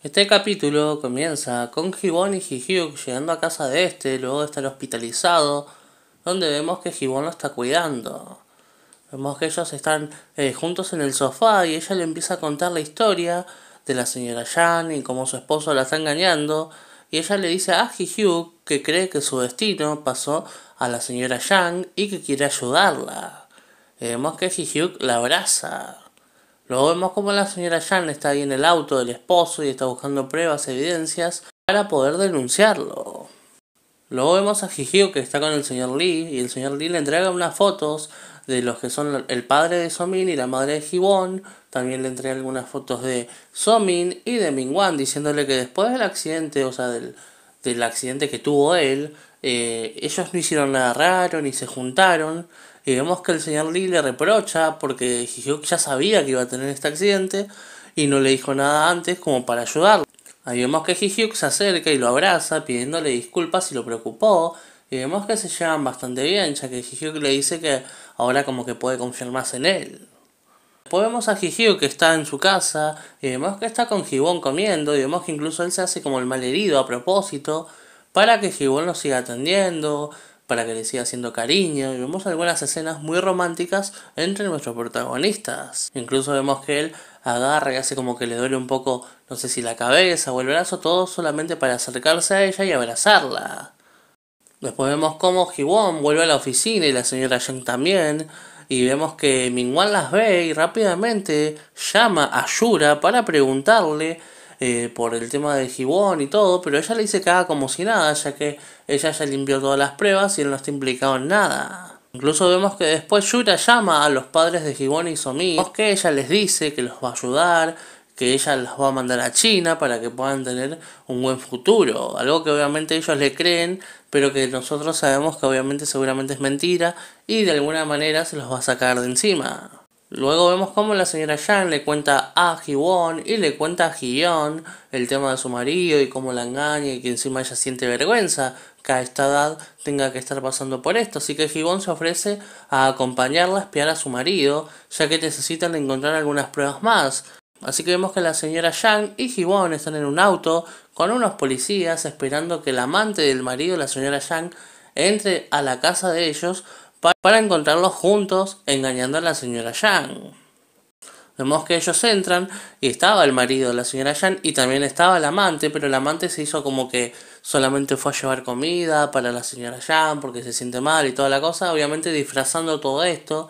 Este capítulo comienza con Hee-Won y Hee-Hyuk llegando a casa de este, luego de estar hospitalizado, donde vemos que Hee-Won lo está cuidando. Vemos que ellos están eh, juntos en el sofá y ella le empieza a contar la historia de la señora Yang y cómo su esposo la está engañando. Y ella le dice a Hee-Hyuk que cree que su destino pasó a la señora Yang y que quiere ayudarla. Eh, vemos que Hee-Hyuk la abraza. Luego vemos como la señora Jan está ahí en el auto del esposo y está buscando pruebas, evidencias para poder denunciarlo. Luego vemos a Jijio que está con el señor Lee y el señor Lee le entrega unas fotos de los que son el padre de Somin y la madre de Hee-Won. También le entrega algunas fotos de Somin y de Min-Wan diciéndole que después del accidente, o sea, del, del accidente que tuvo él, eh, ellos no hicieron nada raro ni se juntaron y vemos que el señor Lee le reprocha porque Hihyuk ya sabía que iba a tener este accidente y no le dijo nada antes como para ayudarlo. Ahí vemos que Hihyuk se acerca y lo abraza pidiéndole disculpas y lo preocupó. Y vemos que se llevan bastante bien, ya que Hihyuk le dice que ahora como que puede confiar más en él. Después vemos a Hee-hyuk que está en su casa y vemos que está con Gibón comiendo y vemos que incluso él se hace como el malherido a propósito para que Gibón lo siga atendiendo para que le siga haciendo cariño y vemos algunas escenas muy románticas entre nuestros protagonistas. Incluso vemos que él agarra y hace como que le duele un poco, no sé si la cabeza o el brazo, todo solamente para acercarse a ella y abrazarla. Después vemos cómo Won vuelve a la oficina y la señora Yang también. Y vemos que Mingwan las ve y rápidamente llama a Yura para preguntarle eh, por el tema de Gibón y todo, pero ella le dice que haga como si nada, ya que ella ya limpió todas las pruebas y él no está implicado en nada. Incluso vemos que después Yura llama a los padres de Gibón y Somi, que ella les dice que los va a ayudar, que ella los va a mandar a China para que puedan tener un buen futuro, algo que obviamente ellos le creen, pero que nosotros sabemos que obviamente seguramente es mentira y de alguna manera se los va a sacar de encima. Luego vemos cómo la señora Yang le cuenta a Hiwon y le cuenta a Hyon el tema de su marido y cómo la engaña y que encima ella siente vergüenza que a esta edad tenga que estar pasando por esto. Así que Hiwon se ofrece a acompañarla a espiar a su marido, ya que necesitan encontrar algunas pruebas más. Así que vemos que la señora Yang y Hiwon están en un auto con unos policías esperando que el amante del marido, la señora Yang, entre a la casa de ellos para encontrarlos juntos engañando a la señora Yang. Vemos que ellos entran y estaba el marido de la señora Yang y también estaba el amante, pero el amante se hizo como que solamente fue a llevar comida para la señora Yang porque se siente mal y toda la cosa, obviamente disfrazando todo esto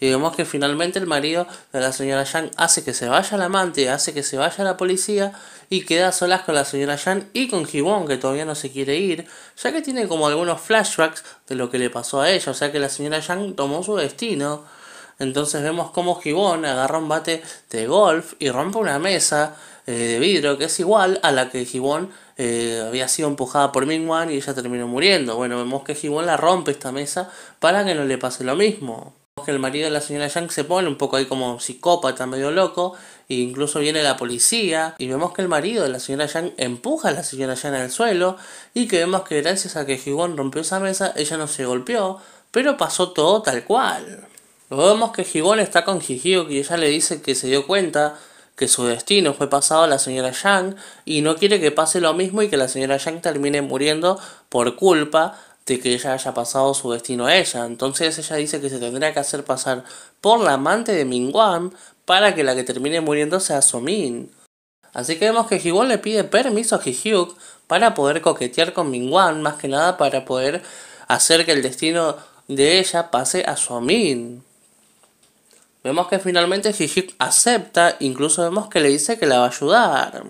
y vemos que finalmente el marido de la señora Yang hace que se vaya el amante, hace que se vaya la policía y queda solas con la señora Yang y con Gibón, que todavía no se quiere ir, ya que tiene como algunos flashbacks de lo que le pasó a ella, o sea que la señora Yang tomó su destino. Entonces vemos como Gibón agarra un bate de golf y rompe una mesa eh, de vidrio que es igual a la que Gibón eh, había sido empujada por Wan y ella terminó muriendo. Bueno, vemos que Gibón la rompe esta mesa para que no le pase lo mismo que el marido de la señora Yang se pone un poco ahí como psicópata, medio loco, e incluso viene la policía, y vemos que el marido de la señora Yang empuja a la señora Yang al suelo, y que vemos que gracias a que Won rompió esa mesa, ella no se golpeó, pero pasó todo tal cual. vemos que Won está con Hyuk y ella le dice que se dio cuenta que su destino fue pasado a la señora Yang y no quiere que pase lo mismo y que la señora Yang termine muriendo por culpa que ella haya pasado su destino a ella. Entonces ella dice que se tendrá que hacer pasar por la amante de Mingwan para que la que termine muriendo sea Min Así que vemos que Jiwon le pide permiso a Hihyuk para poder coquetear con Mingwan, más que nada para poder hacer que el destino de ella pase a Min Vemos que finalmente Hihyuk acepta, incluso vemos que le dice que la va a ayudar.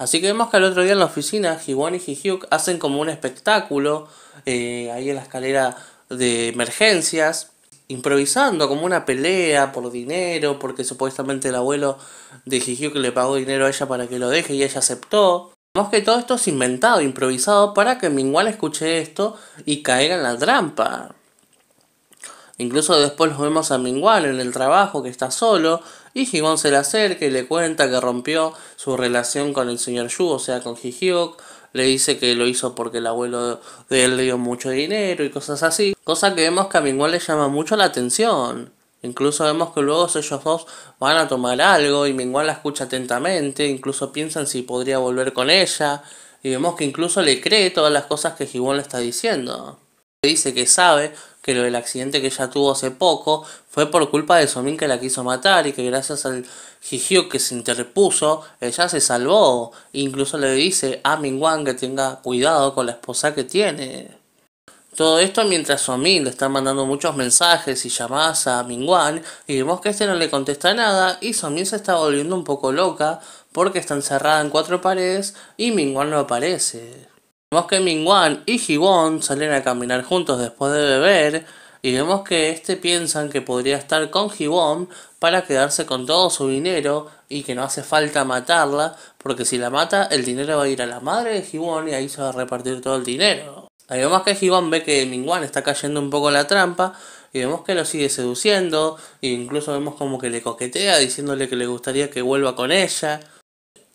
Así que vemos que al otro día en la oficina, Hee-Won y Hihyuk hacen como un espectáculo eh, ahí en la escalera de emergencias, improvisando como una pelea por dinero, porque supuestamente el abuelo de Hihyuk le pagó dinero a ella para que lo deje y ella aceptó. Vemos que todo esto es inventado, improvisado, para que Mingwan escuche esto y caiga en la trampa. Incluso después los vemos a Mingual en el trabajo que está solo y gibón se le acerca y le cuenta que rompió su relación con el señor Yu, o sea, con Hihyuk. Le dice que lo hizo porque el abuelo de él le dio mucho dinero y cosas así. Cosa que vemos que a Mingual le llama mucho la atención. Incluso vemos que luego ellos dos van a tomar algo y Mingwan la escucha atentamente, incluso piensan si podría volver con ella y vemos que incluso le cree todas las cosas que gibón le está diciendo dice que sabe que lo del accidente que ella tuvo hace poco fue por culpa de Somin que la quiso matar y que gracias al Jijio que se interpuso, ella se salvó. Incluso le dice a Mingwan que tenga cuidado con la esposa que tiene. Todo esto mientras Somin le está mandando muchos mensajes y llamadas a Mingwan y vemos que este no le contesta nada y Somin se está volviendo un poco loca porque está encerrada en cuatro paredes y Mingwan no aparece. Vemos que Mingwan y Gibón salen a caminar juntos después de beber y vemos que este piensan que podría estar con Gibón para quedarse con todo su dinero y que no hace falta matarla porque si la mata el dinero va a ir a la madre de Hibon y ahí se va a repartir todo el dinero. Ahí vemos que Hibon ve que Mingwan está cayendo un poco en la trampa y vemos que lo sigue seduciendo e incluso vemos como que le coquetea diciéndole que le gustaría que vuelva con ella.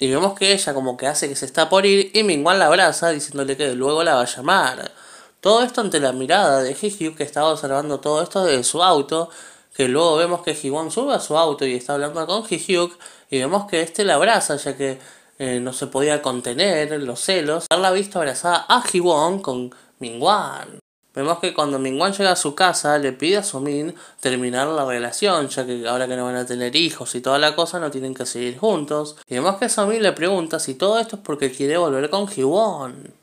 Y vemos que ella como que hace que se está por ir y Mingwan la abraza diciéndole que luego la va a llamar. Todo esto ante la mirada de hee que estaba observando todo esto desde su auto, que luego vemos que hee sube a su auto y está hablando con hee y vemos que este la abraza ya que eh, no se podía contener los celos. la visto abrazada a hee con Mingwan. Vemos que cuando Mingwan llega a su casa le pide a Sumin terminar la relación, ya que ahora que no van a tener hijos y toda la cosa no tienen que seguir juntos. Y vemos que Sumin le pregunta si todo esto es porque quiere volver con Jiwon.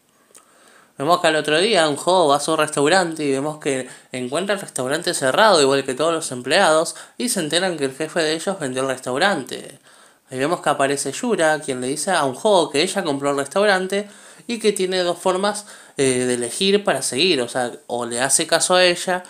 Vemos que al otro día un juego va a su restaurante y vemos que encuentra el restaurante cerrado, igual que todos los empleados, y se enteran que el jefe de ellos vendió el restaurante. Ahí vemos que aparece Yura, quien le dice a un juego que ella compró el restaurante y que tiene dos formas eh, de elegir para seguir, o sea, o le hace caso a ella,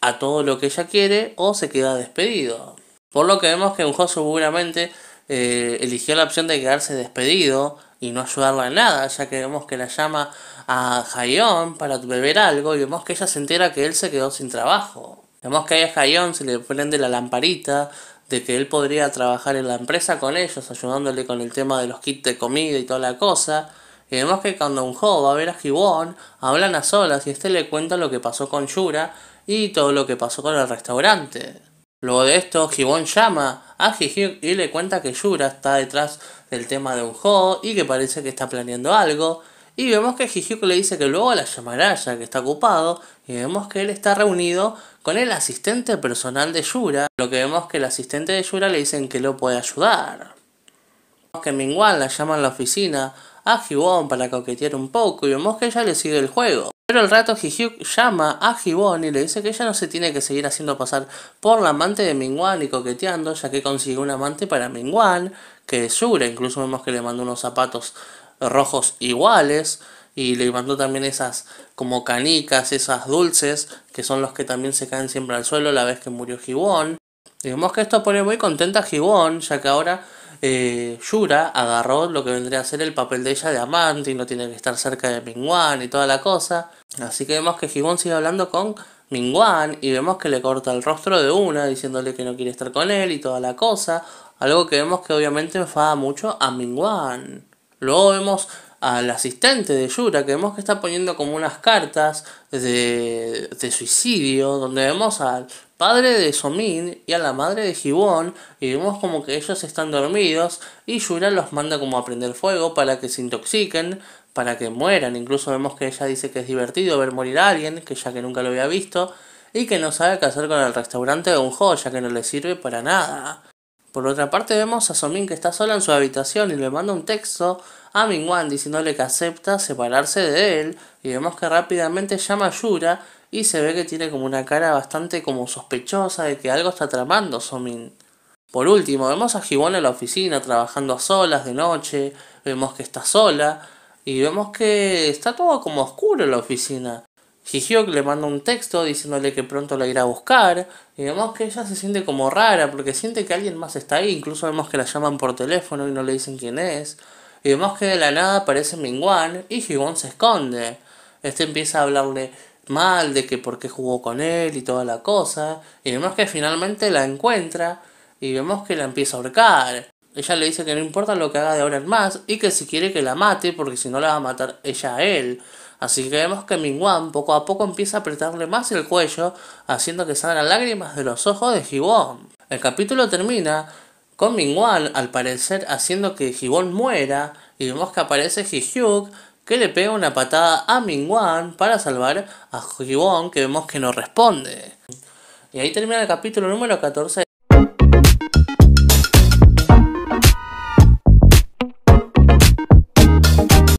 a todo lo que ella quiere, o se queda despedido. Por lo que vemos que Unjo seguramente eh, eligió la opción de quedarse despedido y no ayudarla en nada, ya que vemos que la llama a Jayón para beber algo y vemos que ella se entera que él se quedó sin trabajo. Vemos que ahí a Jayón se le prende la lamparita de que él podría trabajar en la empresa con ellos, ayudándole con el tema de los kits de comida y toda la cosa. Y vemos que cuando un jo va a ver a Gibón, hablan a solas y este le cuenta lo que pasó con Yura y todo lo que pasó con el restaurante. Luego de esto, Hee-won llama a Hee-hyuk y le cuenta que Yura está detrás del tema de un jo y que parece que está planeando algo. Y vemos que Jihyuk le dice que luego la llamará ya que está ocupado. Y vemos que él está reunido con el asistente personal de Yura. Lo que vemos que el asistente de Yura le dicen que lo puede ayudar. Vemos que Mingwan la llama a la oficina a Hibon para coquetear un poco y vemos que ella le sigue el juego. Pero al rato Hihyuk llama a Hibon y le dice que ella no se tiene que seguir haciendo pasar por la amante de Mingwan y coqueteando, ya que consigue un amante para Mingwan, que es Yura, incluso vemos que le mandó unos zapatos rojos iguales y le mandó también esas como canicas, esas dulces, que son los que también se caen siempre al suelo la vez que murió Y vemos que esto pone muy contenta a Hibon ya que ahora eh, Yura agarró lo que vendría a ser el papel de ella de amante y no tiene que estar cerca de Mingwan y toda la cosa. Así que vemos que Jimon sigue hablando con Mingwan y vemos que le corta el rostro de una diciéndole que no quiere estar con él y toda la cosa. Algo que vemos que obviamente enfada mucho a Mingwan. Luego vemos al asistente de Yura, que vemos que está poniendo como unas cartas de, de suicidio, donde vemos al, padre de Somin y a la madre de Gibón y vemos como que ellos están dormidos y Yura los manda como a prender fuego para que se intoxiquen, para que mueran. Incluso vemos que ella dice que es divertido ver morir a alguien, que ya que nunca lo había visto, y que no sabe qué hacer con el restaurante de un joya que no le sirve para nada. Por otra parte vemos a Somin que está sola en su habitación y le manda un texto a Mingwan diciéndole que acepta separarse de él y vemos que rápidamente llama a Yura y se ve que tiene como una cara bastante como sospechosa de que algo está tramando Somin. Por último, vemos a Gibón en la oficina trabajando a solas de noche, vemos que está sola y vemos que está todo como oscuro en la oficina. Hihyok le manda un texto diciéndole que pronto la irá a buscar y vemos que ella se siente como rara porque siente que alguien más está ahí, incluso vemos que la llaman por teléfono y no le dicen quién es y vemos que de la nada aparece Mingwan y Won se esconde. Este empieza a hablarle mal, de que por qué jugó con él y toda la cosa. Y vemos que finalmente la encuentra y vemos que la empieza a ahorcar. Ella le dice que no importa lo que haga de ahora en más y que si quiere que la mate porque si no la va a matar ella a él. Así que vemos que Wan poco a poco empieza a apretarle más el cuello, haciendo que salgan lágrimas de los ojos de Gibón. El capítulo termina con Wan al parecer haciendo que Gibón muera y vemos que aparece Hee-Hyuk que le pega una patada a Mingwan para salvar a Jibon que vemos que no responde. Y ahí termina el capítulo número 14.